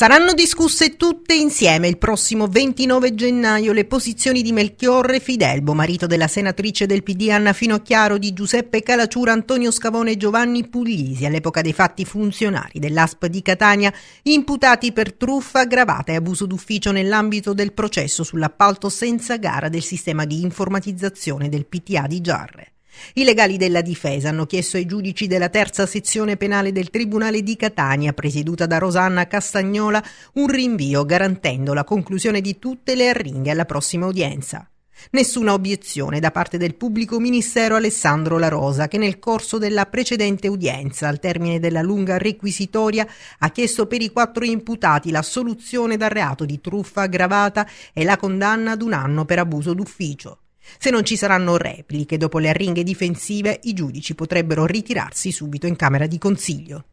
Saranno discusse tutte insieme il prossimo 29 gennaio le posizioni di Melchiorre Fidelbo, marito della senatrice del PD Anna Finocchiaro, di Giuseppe Calaciura, Antonio Scavone e Giovanni Puglisi, all'epoca dei fatti funzionari dell'ASP di Catania, imputati per truffa aggravata e abuso d'ufficio nell'ambito del processo sull'appalto senza gara del sistema di informatizzazione del PTA di Giarre. I legali della difesa hanno chiesto ai giudici della terza sezione penale del Tribunale di Catania, presieduta da Rosanna Castagnola, un rinvio garantendo la conclusione di tutte le arringhe alla prossima udienza. Nessuna obiezione da parte del pubblico ministero Alessandro La Rosa, che nel corso della precedente udienza, al termine della lunga requisitoria, ha chiesto per i quattro imputati l'assoluzione dal reato di truffa aggravata e la condanna ad un anno per abuso d'ufficio. Se non ci saranno repliche dopo le arringhe difensive, i giudici potrebbero ritirarsi subito in Camera di Consiglio.